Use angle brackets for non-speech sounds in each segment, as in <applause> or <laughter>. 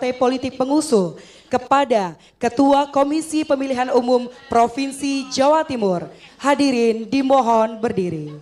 partai politik pengusul kepada Ketua Komisi Pemilihan Umum Provinsi Jawa Timur. Hadirin dimohon berdiri.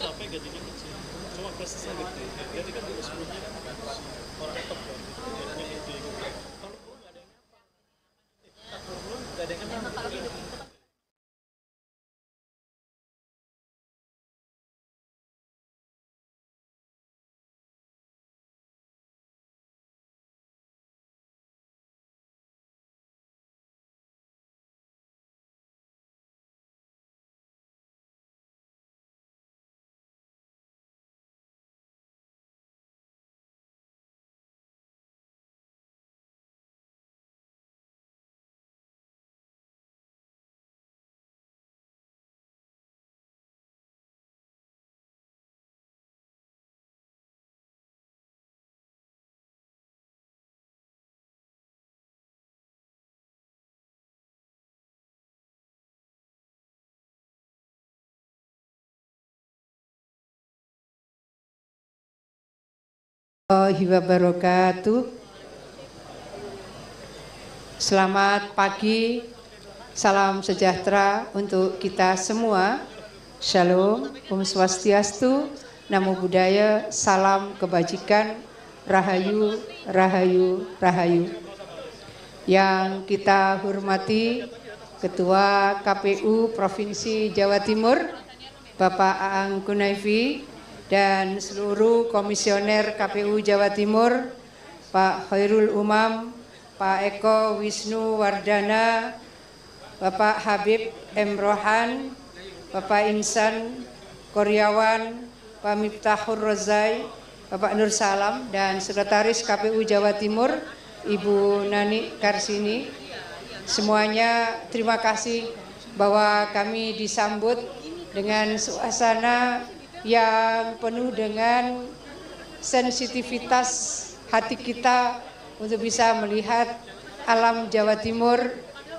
capek gajinya kecil. Cuma kasih sedikit. warahmatullahi wabarakatuh. Selamat pagi, salam sejahtera untuk kita semua. Shalom, Om Swastiastu, Namo Buddhaya, salam kebajikan, Rahayu, Rahayu, Rahayu. Yang kita hormati Ketua KPU Provinsi Jawa Timur, Bapak Aang Kunaifi, dan seluruh komisioner KPU Jawa Timur, Pak Khairul Umam, Pak Eko Wisnu Wardana, Bapak Habib M. Rohan, Bapak Insan Koryawan, Pak Miftahur Rozai, Bapak Nur Salam, dan Sekretaris KPU Jawa Timur, Ibu Nani Karsini. Semuanya terima kasih bahwa kami disambut dengan suasana yang penuh dengan sensitivitas hati kita untuk bisa melihat alam Jawa Timur,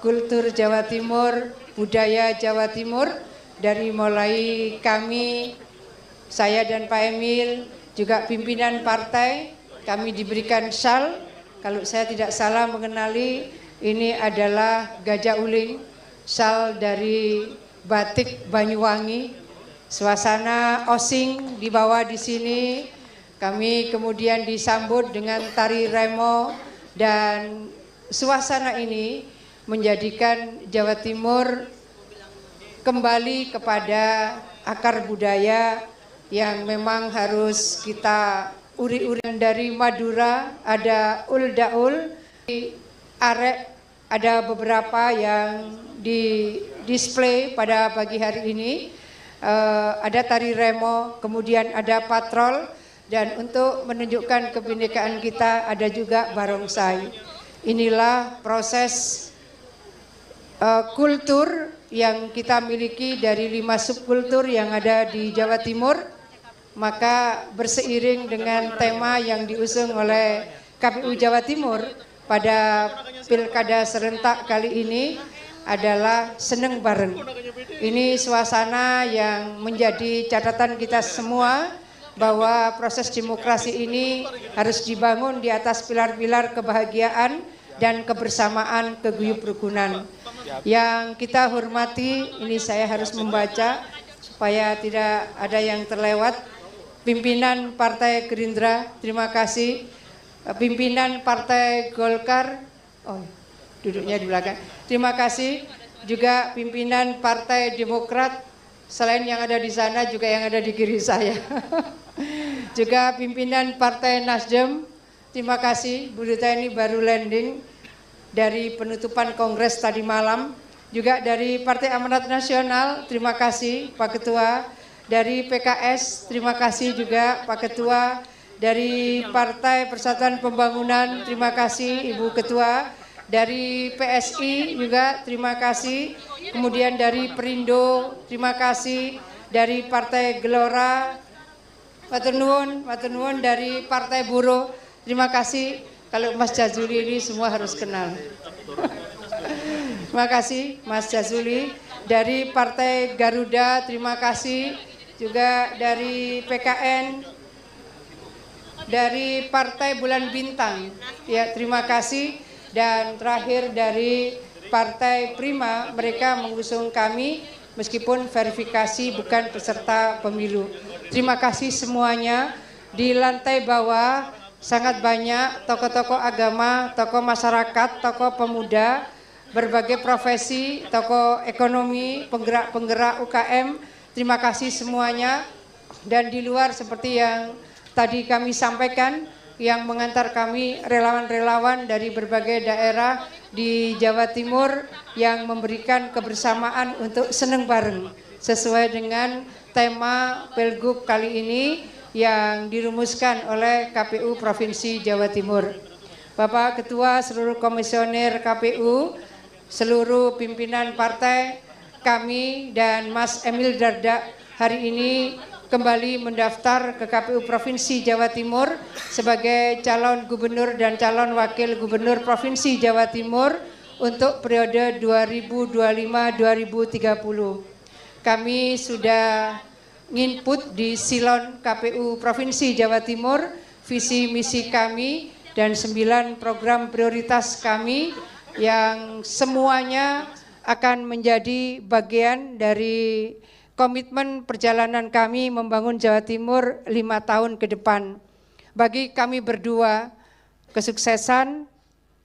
kultur Jawa Timur, budaya Jawa Timur dari mulai kami, saya dan Pak Emil, juga pimpinan partai, kami diberikan syal, kalau saya tidak salah mengenali ini adalah Gajah Uling, syal dari batik Banyuwangi Suasana osing di bawah di sini. Kami kemudian disambut dengan tari remo dan suasana ini menjadikan Jawa Timur kembali kepada akar budaya yang memang harus kita uri-uri dari Madura ada ul daul di arek ada beberapa yang di display pada pagi hari ini Eh, ada tari remo, kemudian ada patrol dan untuk menunjukkan kebinekaan kita ada juga barongsai. Inilah proses uh, kultur yang kita miliki dari lima subkultur yang ada di Jawa Timur maka berseiring dengan tema yang diusung oleh KPU Jawa Timur pada pilkada serentak kali ini adalah seneng bareng. Ini suasana yang menjadi catatan kita semua bahwa proses demokrasi ini harus dibangun di atas pilar-pilar kebahagiaan dan kebersamaan keguyup rukunan Yang kita hormati, ini saya harus membaca supaya tidak ada yang terlewat. Pimpinan Partai Gerindra, terima kasih. Pimpinan Partai Golkar, oh duduknya di belakang. Terima kasih juga pimpinan Partai Demokrat selain yang ada di sana juga yang ada di kiri saya. <laughs> juga pimpinan Partai Nasdem, terima kasih Bu Duta ini baru landing dari penutupan kongres tadi malam. Juga dari Partai Amanat Nasional, terima kasih Pak Ketua. Dari PKS, terima kasih juga Pak Ketua. Dari Partai Persatuan Pembangunan, terima kasih Ibu Ketua dari PSI juga terima kasih, kemudian dari Perindo terima kasih, dari Partai Gelora, Matenun, Matenun dari Partai Buruh terima kasih. Kalau Mas Jazuli ini semua harus kenal. terima kasih Mas Jazuli dari Partai Garuda terima kasih juga dari PKN dari Partai Bulan Bintang ya terima kasih dan terakhir dari Partai Prima mereka mengusung kami meskipun verifikasi bukan peserta pemilu. Terima kasih semuanya. Di lantai bawah sangat banyak tokoh-tokoh agama, tokoh masyarakat, tokoh pemuda, berbagai profesi, tokoh ekonomi, penggerak-penggerak UKM. Terima kasih semuanya. Dan di luar seperti yang tadi kami sampaikan, yang mengantar kami relawan-relawan dari berbagai daerah di Jawa Timur yang memberikan kebersamaan untuk seneng bareng sesuai dengan tema Pilgub kali ini yang dirumuskan oleh KPU Provinsi Jawa Timur. Bapak Ketua seluruh komisioner KPU, seluruh pimpinan partai, kami dan Mas Emil Dardak hari ini kembali mendaftar ke KPU Provinsi Jawa Timur sebagai calon gubernur dan calon wakil gubernur Provinsi Jawa Timur untuk periode 2025-2030. Kami sudah nginput di silon KPU Provinsi Jawa Timur visi misi kami dan sembilan program prioritas kami yang semuanya akan menjadi bagian dari komitmen perjalanan kami membangun Jawa Timur lima tahun ke depan. Bagi kami berdua, kesuksesan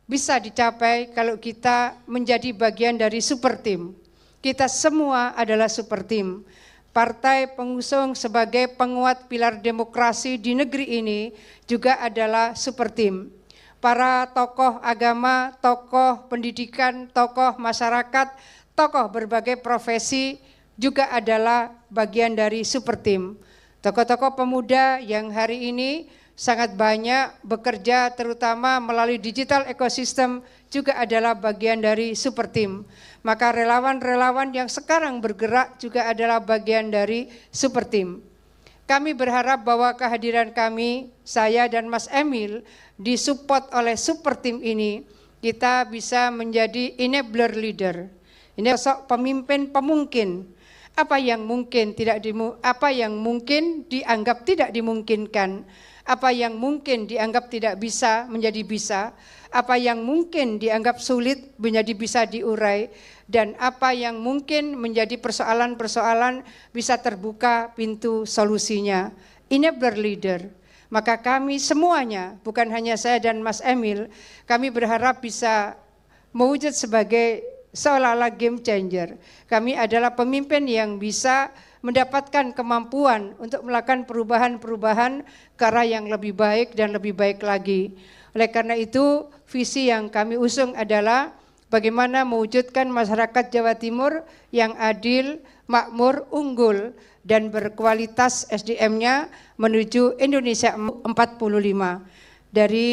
bisa dicapai kalau kita menjadi bagian dari super team. Kita semua adalah super team. Partai pengusung sebagai penguat pilar demokrasi di negeri ini juga adalah super team. Para tokoh agama, tokoh pendidikan, tokoh masyarakat, tokoh berbagai profesi juga adalah bagian dari super team. Tokoh-tokoh pemuda yang hari ini sangat banyak bekerja terutama melalui digital ekosistem juga adalah bagian dari super team. Maka relawan-relawan yang sekarang bergerak juga adalah bagian dari super team. Kami berharap bahwa kehadiran kami, saya dan Mas Emil disupport oleh super team ini, kita bisa menjadi enabler leader. Ini sosok pemimpin pemungkin apa yang mungkin tidak dimu, apa yang mungkin dianggap tidak dimungkinkan, apa yang mungkin dianggap tidak bisa menjadi bisa, apa yang mungkin dianggap sulit menjadi bisa diurai dan apa yang mungkin menjadi persoalan-persoalan bisa terbuka pintu solusinya. ini leader. Maka kami semuanya, bukan hanya saya dan Mas Emil, kami berharap bisa mewujud sebagai seolah-olah game changer. Kami adalah pemimpin yang bisa mendapatkan kemampuan untuk melakukan perubahan-perubahan ke arah yang lebih baik dan lebih baik lagi. Oleh karena itu, visi yang kami usung adalah bagaimana mewujudkan masyarakat Jawa Timur yang adil, makmur, unggul, dan berkualitas SDM-nya menuju Indonesia 45. Dari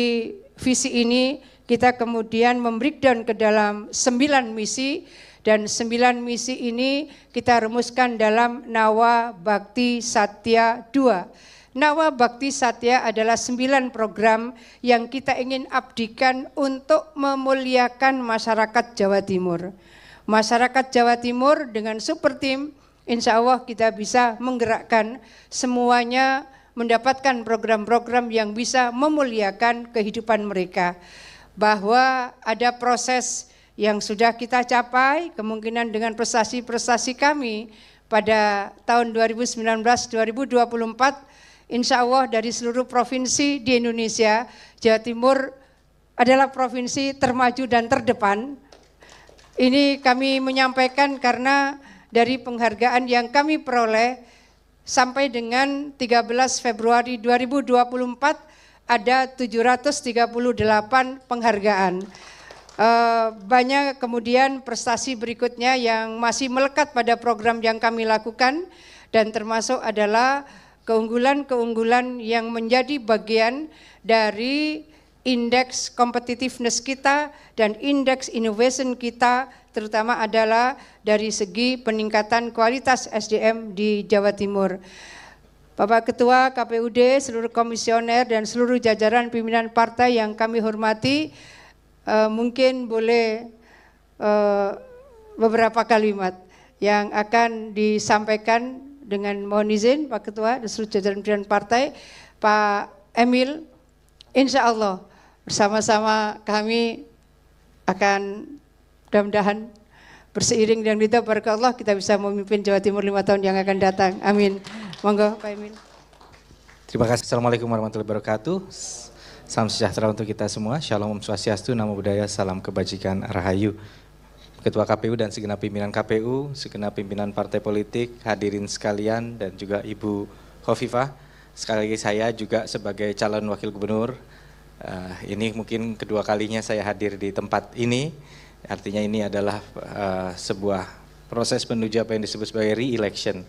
visi ini, kita kemudian membreakdown ke dalam sembilan misi dan sembilan misi ini kita rumuskan dalam Nawa Bakti Satya 2. Nawa Bakti Satya adalah sembilan program yang kita ingin abdikan untuk memuliakan masyarakat Jawa Timur. Masyarakat Jawa Timur dengan super tim, insya Allah kita bisa menggerakkan semuanya mendapatkan program-program yang bisa memuliakan kehidupan mereka bahwa ada proses yang sudah kita capai, kemungkinan dengan prestasi-prestasi kami pada tahun 2019-2024, insya Allah dari seluruh provinsi di Indonesia, Jawa Timur adalah provinsi termaju dan terdepan. Ini kami menyampaikan karena dari penghargaan yang kami peroleh sampai dengan 13 Februari 2024 ada 738 penghargaan. Eh, banyak kemudian prestasi berikutnya yang masih melekat pada program yang kami lakukan dan termasuk adalah keunggulan-keunggulan yang menjadi bagian dari indeks competitiveness kita dan indeks innovation kita terutama adalah dari segi peningkatan kualitas SDM di Jawa Timur. Bapak Ketua KPUD, seluruh komisioner dan seluruh jajaran pimpinan partai yang kami hormati, uh, mungkin boleh uh, beberapa kalimat yang akan disampaikan dengan mohon izin Pak Ketua dan seluruh jajaran pimpinan partai, Pak Emil, insya Allah bersama-sama kami akan mudah-mudahan berseiring dengan kita Allah kita bisa memimpin Jawa Timur lima tahun yang akan datang. Amin. Monggo Pak Emil. Terima kasih. Assalamualaikum warahmatullahi wabarakatuh. Salam sejahtera untuk kita semua. Shalom Om Swastiastu, Namo Buddhaya, Salam Kebajikan, Rahayu. Ketua KPU dan segenap pimpinan KPU, segenap pimpinan partai politik, hadirin sekalian dan juga Ibu Khofifah. Sekali lagi saya juga sebagai calon wakil gubernur, uh, ini mungkin kedua kalinya saya hadir di tempat ini. Artinya ini adalah uh, sebuah proses menuju apa yang disebut sebagai re-election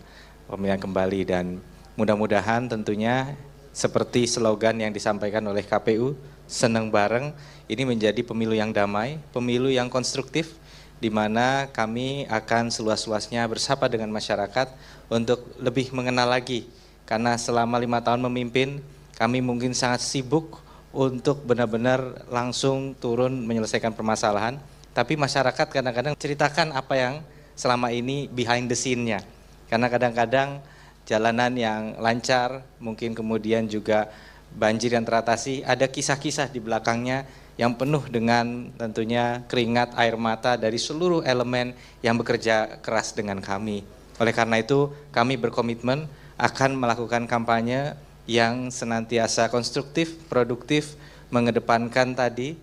pemilihan kembali dan mudah-mudahan tentunya seperti slogan yang disampaikan oleh KPU seneng bareng ini menjadi pemilu yang damai, pemilu yang konstruktif di mana kami akan seluas-luasnya bersapa dengan masyarakat untuk lebih mengenal lagi karena selama lima tahun memimpin kami mungkin sangat sibuk untuk benar-benar langsung turun menyelesaikan permasalahan tapi masyarakat kadang-kadang ceritakan apa yang selama ini behind the scene-nya karena kadang-kadang jalanan yang lancar, mungkin kemudian juga banjir yang teratasi, ada kisah-kisah di belakangnya yang penuh dengan tentunya keringat, air mata dari seluruh elemen yang bekerja keras dengan kami. Oleh karena itu, kami berkomitmen akan melakukan kampanye yang senantiasa konstruktif, produktif, mengedepankan tadi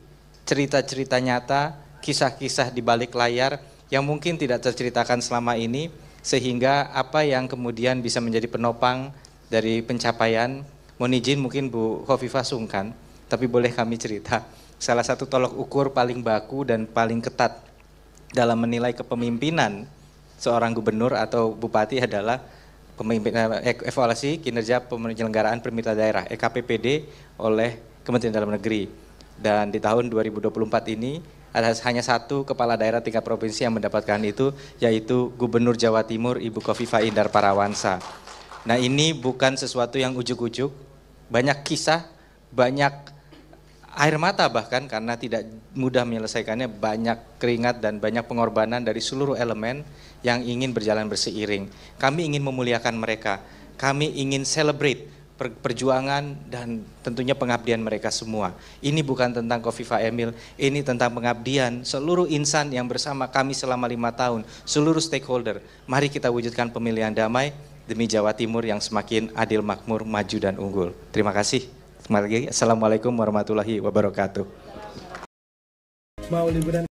cerita-cerita nyata, kisah-kisah di balik layar yang mungkin tidak terceritakan selama ini, sehingga apa yang kemudian bisa menjadi penopang dari pencapaian mohon izin mungkin Bu Hovifa sungkan tapi boleh kami cerita salah satu tolok ukur paling baku dan paling ketat dalam menilai kepemimpinan seorang gubernur atau bupati adalah pemimpin eh, evaluasi kinerja penyelenggaraan pemerintah daerah EKPPD oleh Kementerian Dalam Negeri dan di tahun 2024 ini ada hanya satu kepala daerah tingkat provinsi yang mendapatkan itu, yaitu Gubernur Jawa Timur Ibu Kofifa Indar Parawansa. Nah ini bukan sesuatu yang ujuk-ujuk, banyak kisah, banyak air mata bahkan karena tidak mudah menyelesaikannya banyak keringat dan banyak pengorbanan dari seluruh elemen yang ingin berjalan berseiring. Kami ingin memuliakan mereka, kami ingin celebrate perjuangan dan tentunya pengabdian mereka semua. Ini bukan tentang Kofifa Emil, ini tentang pengabdian seluruh insan yang bersama kami selama lima tahun, seluruh stakeholder. Mari kita wujudkan pemilihan damai demi Jawa Timur yang semakin adil, makmur, maju, dan unggul. Terima kasih. Assalamualaikum warahmatullahi wabarakatuh. Mau liburan